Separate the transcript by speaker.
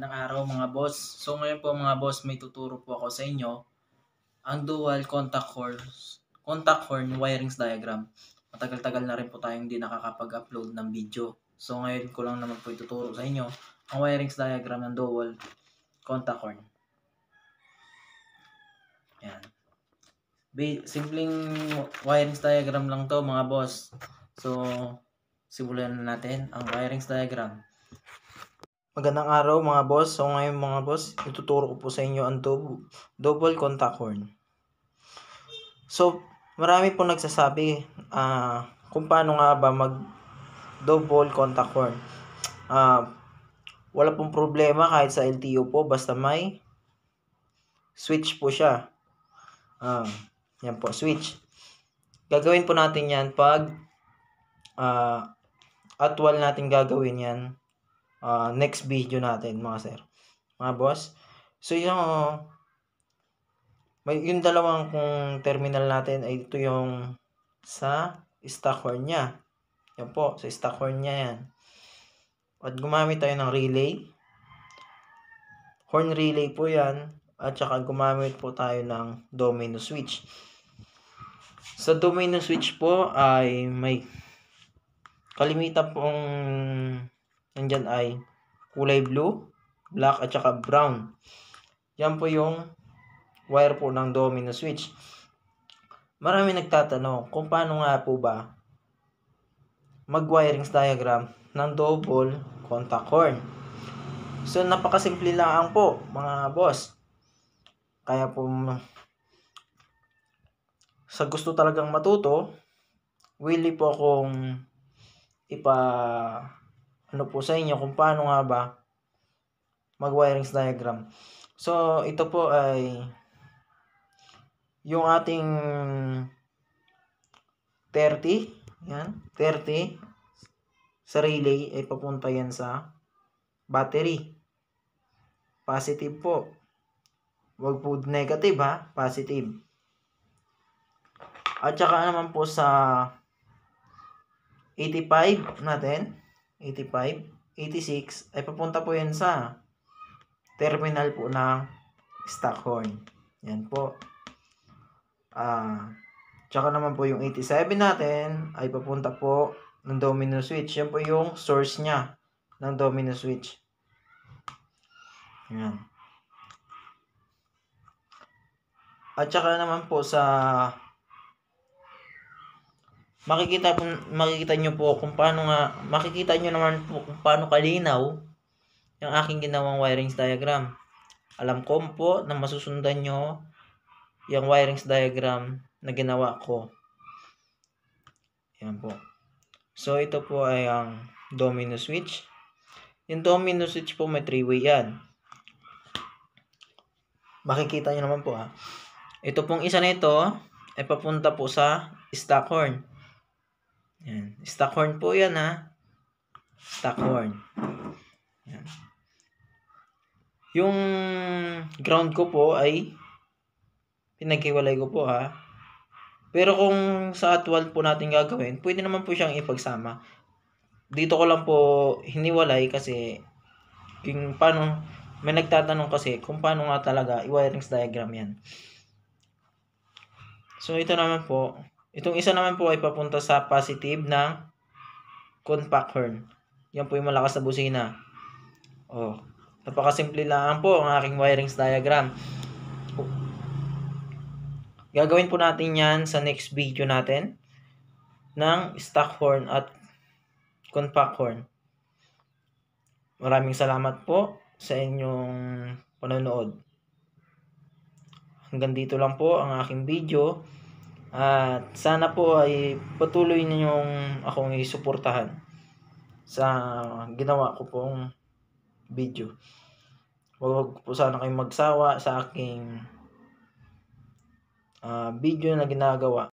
Speaker 1: Magandang araw mga boss. So ngayon po mga boss, may tuturo po ako sa inyo ang dual contact horn, contact horn wirings diagram. Matagal-tagal na rin po tayong hindi nakakapag-upload ng video. So ngayon ko lang naman po ituturo sa inyo ang wirings diagram ng dual contact horn. Yan. Simpleng wirings diagram lang to mga boss. So simulan na natin ang wirings diagram. Magandang araw mga boss. So ngayon mga boss, ituturo ko po sa inyo ang do- double contact horn. So marami po nagsasabi uh, kung paano nga ba mag double contact horn. Uh, wala pong problema kahit sa LTO po basta may switch po siya. Uh, yan po, switch. Gagawin po natin yan pag uh, at wall natin gagawin yan uh, next video natin mga sir. Mga boss. So yung oh. may yung dalawang kung terminal natin ay ito yung sa stockhorn niya. Yan po, sa stockhorn niya yan. At gumamit tayo ng relay. Horn relay po yan. At saka gumamit po tayo ng domino switch. Sa domino switch po ay may kalimitan pong nandyan ay kulay blue, black at saka brown. Yan po yung wire po ng domino switch. Marami nagtatanong kung paano nga po ba mag wiring diagram ng double contact horn. So, napakasimple lang po, mga boss. Kaya po, sa gusto talagang matuto, willing po akong ipa ano po sa inyo kung paano nga ba mag-wirings diagram. So, ito po ay yung ating 30, yan, 30 sa relay ay papunta yan sa battery. Positive po. Huwag po negative ha, positive. At saka naman po sa 85 natin, 85, 86 ay papunta po yan sa terminal po ng Stockhorn. Yan po. Ah, tsaka naman po yung 87 natin ay papunta po ng domino switch. Yan po yung source niya ng domino switch. Yan. At tsaka naman po sa makikita po makikita niyo po kung paano nga makikita niyo naman po kung paano kalinaw yung aking ginawang wiring diagram. Alam ko po na masusundan niyo yung wiring diagram na ginawa ko. Ayun po. So ito po ay ang domino switch. Yung domino switch po may three-way yan. Makikita niyo naman po ha. Ah. Ito pong isa nito ay papunta po sa Stockhorn. Yan. Stockhorn po yan ha. Stockhorn. Yan. Yung ground ko po ay pinagkiwalay ko po ha. Pero kung sa atwal po natin gagawin, pwede naman po siyang ipagsama. Dito ko lang po hiniwalay kasi yung paano may nagtatanong kasi kung paano nga talaga i-wirings diagram yan. So ito naman po, Itong isa naman po ay papunta sa positive ng compact horn. Yan po yung malakas na busina. Oh, napakasimple lang po ang aking wirings diagram. Gagawin po natin yan sa next video natin ng stock horn at compact horn. Maraming salamat po sa inyong panonood. Hanggang dito lang po ang aking video. At sana po ay patuloy ninyong akong isuportahan sa ginawa ko pong video. Huwag po sana kayong magsawa sa aking uh, video na ginagawa.